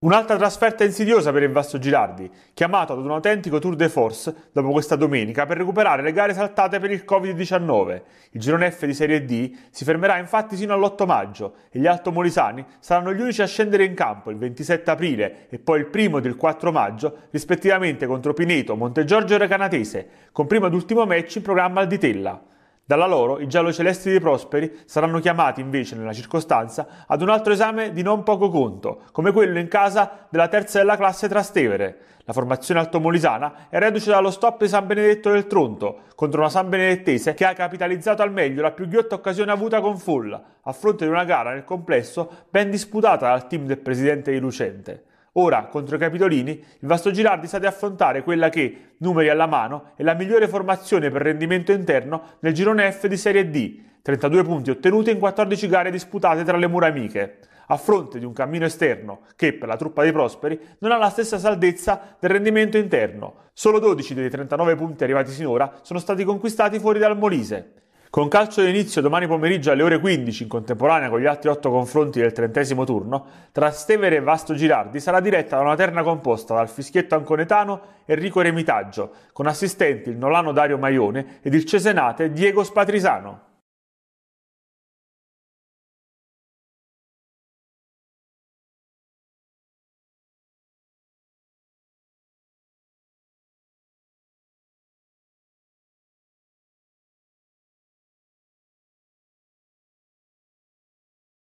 Un'altra trasferta insidiosa per il Vasto Girardi, chiamato ad un autentico tour de force dopo questa domenica per recuperare le gare saltate per il Covid-19. Il girone F di Serie D si fermerà infatti sino all'8 maggio e gli altomolisani saranno gli unici a scendere in campo il 27 aprile e poi il primo del 4 maggio, rispettivamente contro Pineto, Montegiorgio e Recanatese, con primo ed ultimo match in programma al Ditella. Dalla loro i giallo-celesti dei prosperi saranno chiamati invece nella circostanza ad un altro esame di non poco conto, come quello in casa della terza della classe Trastevere. La formazione altomolisana è reduce dallo stop di San Benedetto del Tronto contro una San Benedettese che ha capitalizzato al meglio la più ghiotta occasione avuta con Fulla, a fronte di una gara nel complesso ben disputata dal team del presidente di Lucente. Ora, contro i Capitolini, il Vasto Girardi sa di affrontare quella che, numeri alla mano, è la migliore formazione per rendimento interno nel girone F di Serie D, 32 punti ottenuti in 14 gare disputate tra le mura amiche, a fronte di un cammino esterno che, per la truppa dei Prosperi, non ha la stessa saldezza del rendimento interno. Solo 12 dei 39 punti arrivati sinora sono stati conquistati fuori dal Molise. Con calcio d'inizio domani pomeriggio alle ore 15, in contemporanea con gli altri otto confronti del trentesimo turno, tra Stevere e Vasto Girardi sarà diretta da una terna composta dal fischietto anconetano Enrico Remitaggio, con assistenti il nolano Dario Maione ed il cesenate Diego Spatrisano.